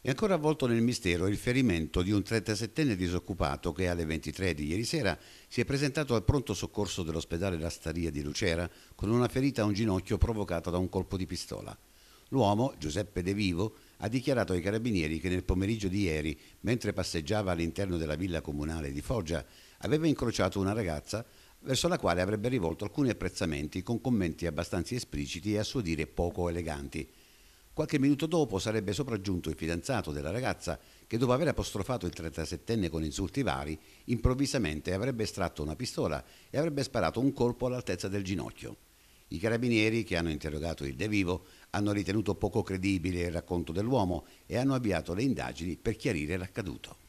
È ancora avvolto nel mistero il ferimento di un 37enne disoccupato che alle 23 di ieri sera si è presentato al pronto soccorso dell'ospedale Lastaria di Lucera con una ferita a un ginocchio provocata da un colpo di pistola. L'uomo, Giuseppe De Vivo, ha dichiarato ai carabinieri che nel pomeriggio di ieri, mentre passeggiava all'interno della villa comunale di Foggia, aveva incrociato una ragazza verso la quale avrebbe rivolto alcuni apprezzamenti con commenti abbastanza espliciti e a suo dire poco eleganti. Qualche minuto dopo sarebbe sopraggiunto il fidanzato della ragazza che dopo aver apostrofato il 37enne con insulti vari, improvvisamente avrebbe estratto una pistola e avrebbe sparato un colpo all'altezza del ginocchio. I carabinieri che hanno interrogato il De Vivo hanno ritenuto poco credibile il racconto dell'uomo e hanno avviato le indagini per chiarire l'accaduto.